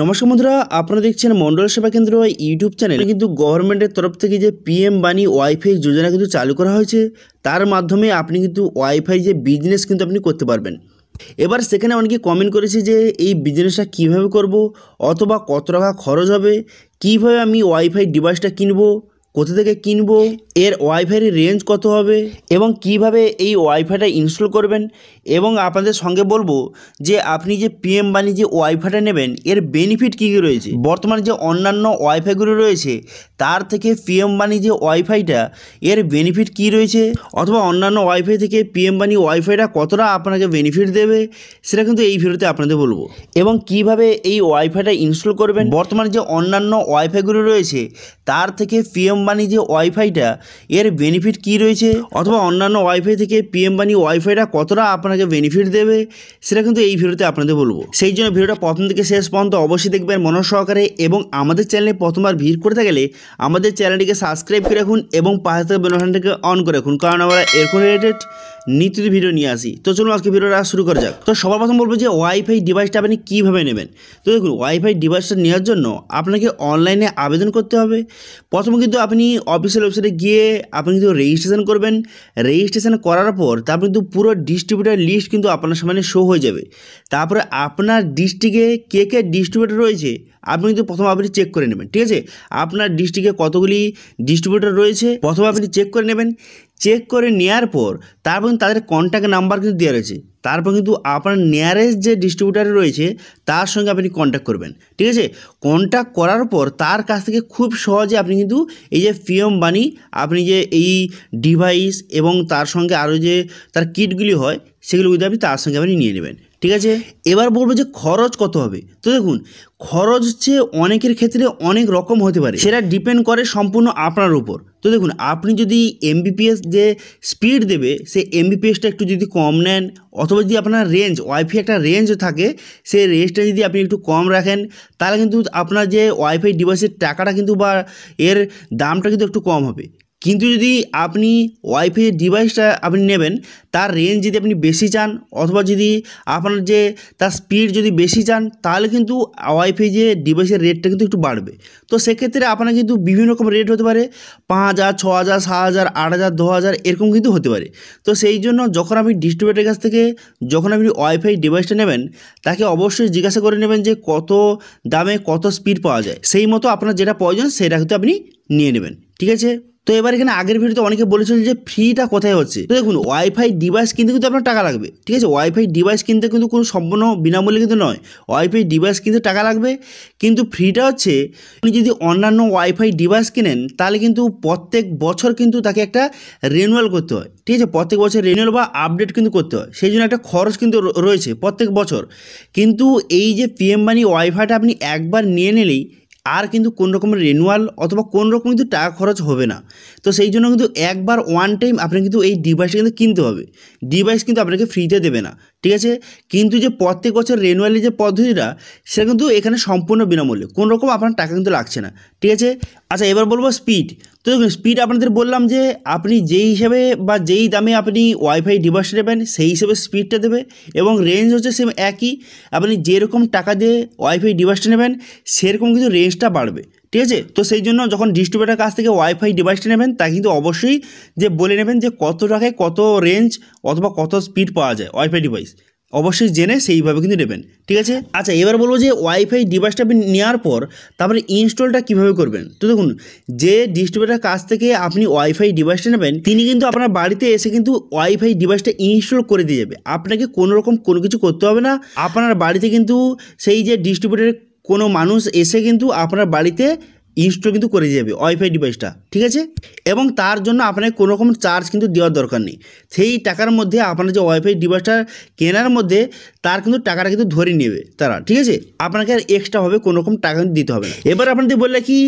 নমস্কার বন্ধুরা আপনারা দেখছেন মন্ডল সেবা কেন্দ্র ইউটিউব চ্যানেল কিন্তু গভর্নমেন্টের তরফ থেকে যে পিএম বাণী ওয়াইফাই যোজনা কিন্তু চালু করা হয়েছে তার মাধ্যমে আপনি কিন্তু ওয়াইফাই যে বিজনেস কিন্তু আপনি করতে পারবেন এবার সেখানে অনেকে কমেন্ট করেছে যে এই বিজনেসটা কিভাবে করব অথবা কত টাকা খরচ হবে কিভাবে আমি ওয়াইফাই ডিভাইসটা কিনবো কোথা থেকে কিনবো এর ওয়াইফাই রেঞ্জ কত হবে এবং কিভাবে এই ওয়াইফাইটা ইনস্টল করবেন এবং আপনাদের সঙ্গে বলবো যে আপনি যে পিএম বানি যে ওয়াইফাইটা নেবেন এর বেনিফিট কী কী রয়েছে বর্তমানে যে অন্যান্য ওয়াইফাইগুলো রয়েছে তার থেকে এম বাণী যে ওয়াইফাইটা এর বেনিফিট কি রয়েছে অথবা অন্যান্য ওয়াইফাই থেকে এম বাণী ওয়াইফাইটা কতটা আপনাকে বেনিফিট দেবে সেটা কিন্তু এই ভিডিওতে আপনাদের বলবো এবং কিভাবে এই ওয়াইফাইটা ইনস্টল করবেন বর্তমানে যে অন্যান্য ওয়াইফাইগুলো রয়েছে তার থেকে এম বাণী যে ওয়াইফাইটা এর বেনিফিট কি রয়েছে অথবা অন্যান্য ওয়াইফাই থেকে এম বাণী ওয়াইফাইটা কতটা আপনাকে বেনিফিট দেবে সেটা কিন্তু এই ভিডিওতে আপনাদের বলবো সেই জন্য ভিডিওটা প্রথম থেকে শেষ পর্যন্ত অবশ্যই দেখবেন মনসহকারে এবং আমাদের চ্যানেলে প্রথমবার ভিড় করতে গেলে আমাদের চ্যানেলটিকে সাবস্ক্রাইব করে রাখুন এবং পাশে থাকা বেলবাটনটাকে অন করে রাখুন কারণ আমরা এরকম রিলেটেড নিত্য ভিডিও নিয়ে আসি তো চলুন আজকে ভিডিওটা শুরু করা যাক তো সবার প্রথম বলবো যে ওয়াইফাই ডিভাইসটা আপনি কীভাবে নেবেন তো দেখুন ওয়াইফাই ডিভাইসটা নেওয়ার জন্য আপনাকে অনলাইনে আবেদন করতে হবে প্রথমে কিন্তু আপনি অফিসিয়াল ওয়েবসাইটে গিয়ে আপনি কিন্তু রেজিস্ট্রেশন করবেন রেজিস্ট্রেশন করার পর তারপর কিন্তু পুরো ডিস্ট্রিবিউটার লিস্ট কিন্তু আপনার সামনে শো হয়ে যাবে তারপরে আপনার ডিস্ট্রিক্টে কে কে ডিস্ট্রিবিউটার রয়েছে আপনি কিন্তু প্রথম আপনি চেক করে নেবেন ঠিক আছে আপনার ডিস্ট্রিক্টে কতগুলি ডিস্ট্রিবিউটার রয়েছে প্রথমে আপনি চেক করে নেবেন চেক করে নেওয়ার পর তারপর তাদের কন্ট্যাক্ট নাম্বার কিন্তু দেওয়া রয়েছে তারপর কিন্তু আপনার নিয়ারেস্ট যে ডিস্ট্রিবিউটার রয়েছে তার সঙ্গে আপনি কন্ট্যাক্ট করবেন ঠিক আছে কন্ট্যাক্ট করার পর তার কাছ থেকে খুব সহজে আপনি কিন্তু এই যে পিএম বানি আপনি যে এই ডিভাইস এবং তার সঙ্গে আরও যে তার কিটগুলি হয় সেগুলো কিন্তু আপনি তার সঙ্গে আপনি নিয়ে নেবেন ঠিক আছে এবার বলবো যে খরচ কত হবে তো দেখুন খরচ হচ্ছে অনেকের ক্ষেত্রে অনেক রকম হতে পারে সেটা ডিপেন্ড করে সম্পূর্ণ আপনার উপর তো দেখুন আপনি যদি এমবিপিএস যে স্পিড দেবে সে এমবিপিএসটা একটু যদি কম নেন অথবা যদি আপনার রেঞ্জ ওয়াইফাই একটা রেঞ্জ থাকে সে রেঞ্জটা যদি আপনি একটু কম রাখেন তাহলে কিন্তু আপনার যে ওয়াইফাই ডিভাইসের টাকাটা কিন্তু বা এর দামটা কিন্তু একটু কম হবে কিন্তু যদি আপনি ওয়াইফাই ডিভাইসটা আপনি নেবেন তার রেঞ্জ যদি আপনি বেশি চান অথবা যদি আপনার যে তার স্পিড যদি বেশি চান তাহলে কিন্তু ওয়াইফাই যে ডিভাইসের রেটটা কিন্তু একটু বাড়বে তো সেক্ষেত্রে আপনার কিন্তু বিভিন্ন রকম রেট হতে পারে পাঁচ হাজার ছ হাজার সাত হাজার আট হাজার দু হাজার এরকম কিন্তু হতে পারে তো সেই জন্য যখন আপনি ডিস্ট্রিবিউটারের কাছ থেকে যখন আপনি ওয়াইফাই ডিভাইসটা নেবেন তাকে অবশ্যই জিজ্ঞাসা করে নেবেন যে কত দামে কত স্পিড পাওয়া যায় সেই মতো আপনার যেটা প্রয়োজন সেটা কিন্তু আপনি নিয়ে নেবেন ঠিক আছে তো এবার এখানে আগের ভিডিওতে অনেকে বলেছিল যে ফ্রিটা কোথায় হচ্ছে তো দেখুন ওয়াইফাই ডিভাইস কিনতে কিন্তু আপনার টাকা লাগবে ঠিক আছে ওয়াইফাই ডিভাইস কিনতে কিন্তু কোনো সম্পূর্ণ বিনামূল্যে কিন্তু নয় ওয়াইফাই ডিভাইস কিনতে টাকা লাগবে কিন্তু ফ্রিটা হচ্ছে আপনি যদি অন্যান্য ওয়াইফাই ডিভাইস কিনেন তাহলে কিন্তু প্রত্যেক বছর কিন্তু তাকে একটা রিনিউয়াল করতে হয় ঠিক আছে প্রত্যেক বছর রিনিউয়াল বা আপডেট কিন্তু করতে হয় সেই জন্য একটা খরচ কিন্তু রয়েছে প্রত্যেক বছর কিন্তু এই যে পিএম বাণী ওয়াইফাইটা আপনি একবার নিয়ে নিলেই আর কিন্তু কোন রকমের রেনুয়াল অথবা কোন রকম কিন্তু টাকা খরচ হবে না তো সেই জন্য কিন্তু একবার ওয়ান টাইম আপনাকে কিন্তু এই ডিভাইসটা কিন্তু কিনতে হবে ডিভাইস কিন্তু আপনাকে ফ্রিতে দেবে না ঠিক আছে কিন্তু যে প্রত্যেক বছর রেনুয়ালি যে পদ্ধতিটা সেটা কিন্তু এখানে সম্পূর্ণ বিনামূল্যে কোনো রকম আপনার টাকা কিন্তু লাগছে না ঠিক আছে আচ্ছা এবার বলবো স্পিড তো স্পিড আপনাদের বললাম যে আপনি যেই হিসাবে বা যেই দামে আপনি ওয়াইফাই ডিভাইস নেবেন সেই হিসেবে স্পিডটা দেবে এবং রেঞ্জ হচ্ছে সেম একই আপনি যেরকম টাকা দিয়ে ওয়াইফাই ডিভাইসটা নেবেন সেরকম কিন্তু রেঞ্জটা বাড়বে ঠিক আছে তো সেই জন্য যখন ডিস্ট্রিবিউটার কাছ থেকে ওয়াইফাই ডিভাইসটা নেবেন তা কিন্তু অবশ্যই যে বলে নেবেন যে কত টাকায় কত রেঞ্জ অথবা কত স্পিড পাওয়া যায় ওয়াইফাই ডিভাইস অবশ্যই জেনে সেইভাবে কিন্তু নেবেন ঠিক আছে আচ্ছা এবার বলবো যে ওয়াইফাই ডিভাইসটা আপনি নেওয়ার পর তারপরে ইনস্টলটা কিভাবে করবেন তো দেখুন যে ডিস্ট্রিবিউটার কাছ থেকে আপনি ওয়াইফাই ডিভাইসটা নেবেন তিনি কিন্তু আপনার বাড়িতে এসে কিন্তু ওয়াইফাই ডিভাইসটা ইনস্টল করে দিয়ে যাবে আপনাকে কোনো রকম কোনো কিছু করতে হবে না আপনার বাড়িতে কিন্তু সেই যে ডিস্ট্রিবিউটারের কোনো মানুষ এসে কিন্তু আপনার বাড়িতে ইনস্টল কিন্তু করে যাবে ওয়াইফাই ডিভাইসটা ঠিক আছে এবং তার জন্য আপনাকে কোনো রকম চার্জ কিন্তু দেওয়ার দরকার নেই সেই টাকার মধ্যে আপনার যে ওয়াইফাই ডিভাইসটা কেনার মধ্যে তার কিন্তু টাকাটা কিন্তু ধরে নেবে তারা ঠিক আছে আপনাকে আর এক্সট্রাভাবে কোনো রকম টাকা দিতে হবে এবার আপনাদের বললে কি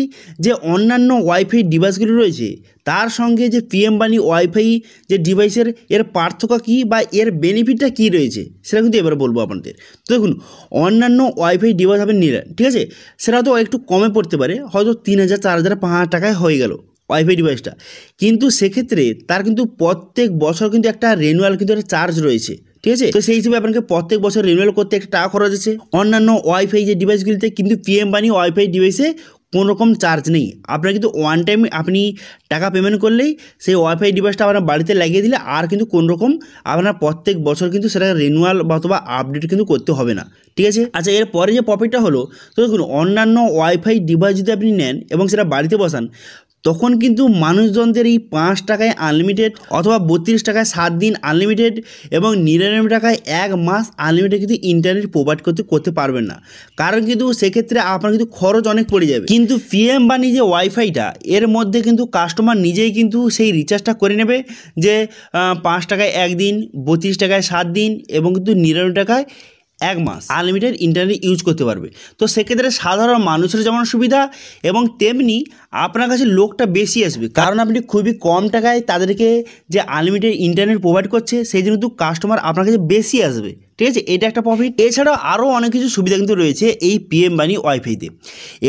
যে অন্যান্য ওয়াইফাই ডিভাইসগুলো রয়েছে তার সঙ্গে যে পিএম বাণী ওয়াইফাই যে ডিভাইসের এর পার্থক্য কী বা এর বেনিফিটটা কী রয়েছে সেটা কিন্তু এবার বলবো আপনাদের তো দেখুন অন্যান্য ওয়াইফাই ডিভাইস আপনি নিলেন ঠিক আছে সেটা তো একটু কমে পড়তে পারে হয়তো তিন হাজার চার হাজার পাঁচ হাজার টাকায় হয়ে গেল ওয়াইফাই ডিভাইসটা কিন্তু সেক্ষেত্রে তার কিন্তু প্রত্যেক বছর কিন্তু একটা রেনুয়াল কিন্তু একটা চার্জ রয়েছে ঠিক আছে তো সেই হিসেবে আপনাকে প্রত্যেক বছর রেনুয়াল করতে একটা টাকা খরচ আছে অন্যান্য ওয়াইফাই যে ডিভাইসগুলিতে কিন্তু পিএম বানি ওয়াইফাই ডিভাইসে কোনো রকম চার্জ নেই আপনার কিন্তু ওয়ান টাইম আপনি টাকা পেমেন্ট করলেই সেই ওয়াইফাই ডিভাইসটা আপনার বাড়িতে লাগিয়ে দিলে আর কিন্তু কোন রকম আপনার প্রত্যেক বছর কিন্তু সেটা রিনুয়াল অথবা আপডেট কিন্তু করতে হবে না ঠিক আছে আচ্ছা এরপরে যে প্রফিটটা হলো তো দেখুন অন্যান্য ওয়াইফাই ডিভাইস যদি আপনি নেন এবং সেটা বাড়িতে বসান তখন কিন্তু মানুষজনদের এই পাঁচ টাকায় আনলিমিটেড অথবা বত্রিশ টাকায় সাত দিন আনলিমিটেড এবং নিরানব্বই টাকায় এক মাস আনলিমিটেড কিন্তু ইন্টারনেট প্রোভাইড করতে করতে পারবেন না কারণ কিন্তু সেক্ষেত্রে আপনার কিন্তু খরচ অনেক পড়ে যাবে কিন্তু পিএম বা নিজে ওয়াইফাইটা এর মধ্যে কিন্তু কাস্টমার নিজেই কিন্তু সেই রিচার্জটা করে নেবে যে পাঁচ টাকায় একদিন বত্রিশ টাকায় সাত দিন এবং কিন্তু নিরানব্বই টাকায় এক মাস আনলিমিটেড ইন্টারনেট ইউজ করতে পারবে তো সেক্ষেত্রে সাধারণ মানুষের যেমন সুবিধা এবং তেমনি আপনার কাছে লোকটা বেশি আসবে কারণ আপনি খুবই কম টাকায় তাদেরকে যে আনলিমিটেড ইন্টারনেট প্রোভাইড করছে সেই জন্য কিন্তু কাস্টমার আপনার কাছে বেশি আসবে ঠিক আছে এটা একটা প্রফিট এছাড়াও আরও অনেক কিছু সুবিধা কিন্তু রয়েছে এই পিএম বাণী ওয়াইফাইতে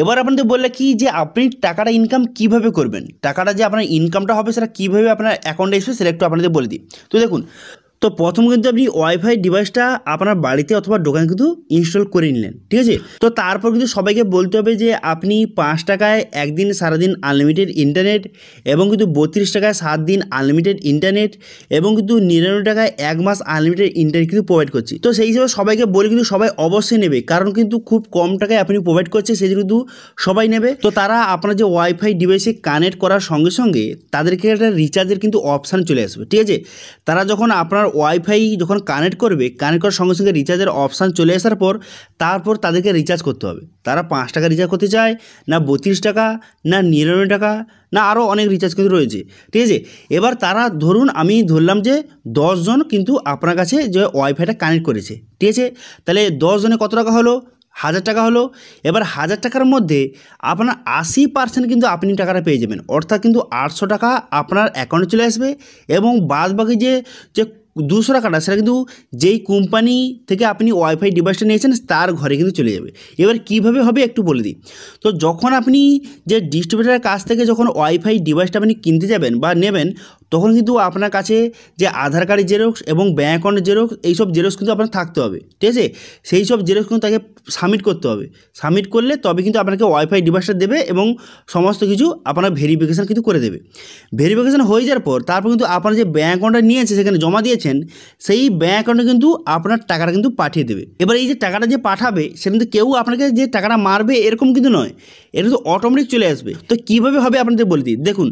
এবার আপনাদের বললে কি যে আপনি টাকাটা ইনকাম কিভাবে করবেন টাকাটা যে আপনার ইনকামটা হবে সেটা কীভাবে আপনার অ্যাকাউন্টে আসবে সেটা একটু আপনাদের বলে দিই তো দেখুন তো প্রথম কিন্তু আপনি ওয়াইফাই ডিভাইসটা আপনার বাড়িতে অথবা দোকানে কিন্তু ইনস্টল করে নিলেন ঠিক আছে তো তারপর কিন্তু সবাইকে বলতে হবে যে আপনি পাঁচ টাকায় একদিন সারাদিন আনলিমিটেড ইন্টারনেট এবং কিন্তু বত্রিশ টাকায় সাত দিন আনলিমিটেড ইন্টারনেট এবং কিন্তু নিরানব্বই টাকায় এক মাস আনলিমিটেড ইন্টারনেট কিন্তু প্রোভাইড করছি তো সেই হিসেবে সবাইকে বলে কিন্তু সবাই অবশ্যই নেবে কারণ কিন্তু খুব কম টাকায় আপনি প্রোভাইড করছে সেই কিন্তু সবাই নেবে তো তারা আপনার যে ওয়াইফাই ডিভাইসে কানেক্ট করার সঙ্গে সঙ্গে তাদেরকে একটা রিচার্জের কিন্তু অপশান চলে আসবে ঠিক আছে তারা যখন আপনার ওয়াইফাই যখন কানেক্ট করবে কানেক্ট করার সঙ্গে সঙ্গে রিচার্জের অপশান চলে আসার পর তারপর তাদেরকে রিচার্জ করতে হবে তারা পাঁচ টাকা রিচার্জ করতে চায় না বত্রিশ টাকা না নিরানব্বই টাকা না আরও অনেক রিচার্জ কিন্তু রয়েছে ঠিক আছে এবার তারা ধরুন আমি ধরলাম যে দশজন কিন্তু আপনার কাছে যে ওয়াইফাইটা কানেক্ট করেছে ঠিক আছে তাহলে দশজনে কত টাকা হলো হাজার টাকা হলো এবার হাজার টাকার মধ্যে আপনার আশি পার্সেন্ট কিন্তু আপনি টাকাটা পেয়ে যাবেন অর্থাৎ কিন্তু আটশো টাকা আপনার অ্যাকাউন্টে চলে আসবে এবং বাদ বাকি যে যে দুশো টাকা না সেটা কিন্তু যেই কোম্পানি থেকে আপনি ওয়াইফাই ডিভাইসটা নিয়েছেন তার ঘরে কিন্তু চলে যাবে এবার কিভাবে হবে একটু বলে দিই তো যখন আপনি যে ডিস্ট্রিবিউটারের কাছ থেকে যখন ওয়াইফাই ডিভাইসটা আপনি কিনতে যাবেন বা নেবেন তখন কিন্তু আপনার কাছে যে আধার কার্ডের জেরক্স এবং ব্যাঙ্ক অ্যাকাউন্টের জেরক্স এইসব জেরক্স কিন্তু আপনার থাকতে হবে ঠিক আছে সেই সব জেরক্স কিন্তু তাকে সাবমিট করতে হবে সাবমিট করলে তবে কিন্তু আপনাকে ওয়াইফাই ডিভাইসটা দেবে এবং সমস্ত কিছু আপনার ভেরিফিকেশান কিন্তু করে দেবে ভেরিফিকেশান হয়ে যাওয়ার পর তারপর কিন্তু আপনার যে ব্যাঙ্ক অ্যাকাউন্টটা নিয়েছে সেখানে জমা দিয়েছেন সেই ব্যাঙ্ক অ্যাকাউন্টে কিন্তু আপনার টাকাটা কিন্তু পাঠিয়ে দেবে এবার এই যে টাকাটা যে পাঠাবে সেটা কিন্তু কেউ আপনাকে যে টাকাটা মারবে এরকম কিন্তু নয় এটা তো অটোমেটিক চলে আসবে তো কিভাবে হবে আপনাদের বলে দিই দেখুন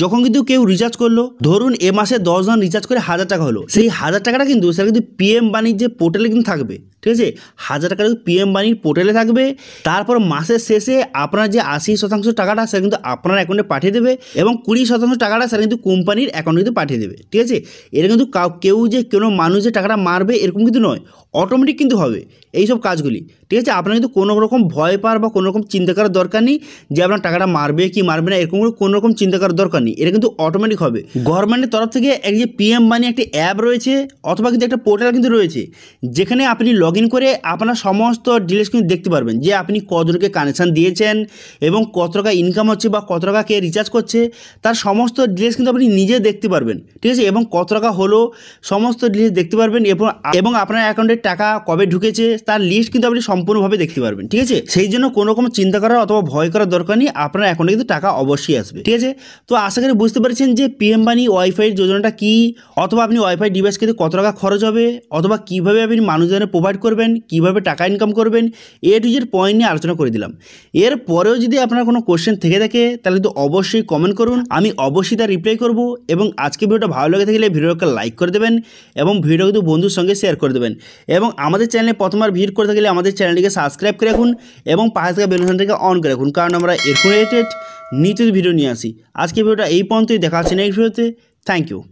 যখন কিন্তু কেউ রিচার্জ করলো ধরুন এ মাসে দশজন রিচার্জ করে হাজার টাকা হলো সেই হাজার টাকাটা কিন্তু সেটা কিন্তু পিএম বাণীর যে পোর্টালে কিন্তু থাকবে ঠিক আছে হাজার টাকা কিন্তু পিএম বাণীর পোর্টালে থাকবে তারপর মাসের শেষে আপনার যে আশি শতাংশ টাকাটা সেটা কিন্তু আপনার অ্যাকাউন্টে পাঠিয়ে দেবে এবং কুড়ি শতাংশ টাকাটা সেটা কিন্তু কোম্পানির অ্যাকাউন্টে কিন্তু পাঠিয়ে দেবে ঠিক আছে এটা কিন্তু কেউ যে কোনো মানুষ যে টাকাটা মারবে এরকম কিন্তু নয় অটোমেটিক কিন্তু হবে এইসব কাজগুলি ঠিক আছে আপনার কিন্তু কোনো রকম ভয় পাওয়ার বা কোনো রকম চিন্তা করার দরকার নেই যে আপনার টাকাটা মারবে কি মারবে না এরকম কোনো রকম চিন্তা করার দরকার নেই এটা কিন্তু অটোমেটিক হবে গভর্নমেন্টের তরফ থেকে এক যে পিএম মানি একটি অ্যাপ রয়েছে অথবা কিন্তু একটা পোর্টাল কিন্তু রয়েছে যেখানে আপনি লগ করে আপনার সমস্ত ডিটেলস কিন্তু দেখতে পারবেন যে আপনি কতজনকে কানেকশান দিয়েছেন এবং কত টাকা ইনকাম হচ্ছে বা কত টাকা কে রিচার্জ করছে তার সমস্ত ডিটেলস কিন্তু আপনি নিজে দেখতে পারবেন ঠিক আছে এবং কত টাকা হলো সমস্ত ডিটেলস দেখতে পারবেন এবং আপনার অ্যাকাউন্টে টাকা কবে ঢুকেছে তার লিস্ট কিন্তু আপনি সম্পূর্ণভাবে দেখতে পারবেন ঠিক আছে সেই জন্য কোনো রকম চিন্তা করার অথবা ভয় করার দরকার নেই আপনার অ্যাকাউন্টে কিন্তু টাকা অবশ্যই আসবে ঠিক আছে তো আশা করি বুঝতে পারছেন যে পিএম বাণী ওয়াইফাই যোজনাটা কি অথবা আপনি ওয়াইফাই ডিভাইস কিন্তু কত টাকা খরচ হবে অথবা কিভাবে আপনি মানুষজনের প্রোভাইড করবেন কিভাবে টাকা ইনকাম করবেন এ টু জির পয়েন্ট নিয়ে আলোচনা করে দিলাম এর পরেও যদি আপনার কোনো কোশ্চেন থেকে থাকে তাহলে কিন্তু অবশ্যই কমেন্ট করুন আমি অবশ্যই তার রিপ্লাই করব এবং আজকে ভিডিওটা ভালো লেগে থাকলে ভিডিওকে লাইক করে দেবেন এবং ভিডিও কিন্তু বন্ধুর সঙ্গে শেয়ার করে দেবেন এবং আমাদের চ্যানেলে প্রথমবার ভিড় করে থাকলে আমাদের চ্যানেল চ্যানেলটিকে সাবস্ক্রাইব করে রাখুন এবং পাশে থাকা বেলুসানটিকে অন করে রাখুন কারণ আমরা এরকম রিলেটেড নিচের ভিডিও নিয়ে আসি আজকে ভিডিওটা এই পর্যন্তই দেখা হচ্ছে নেক্সট ভিডিওতে থ্যাংক ইউ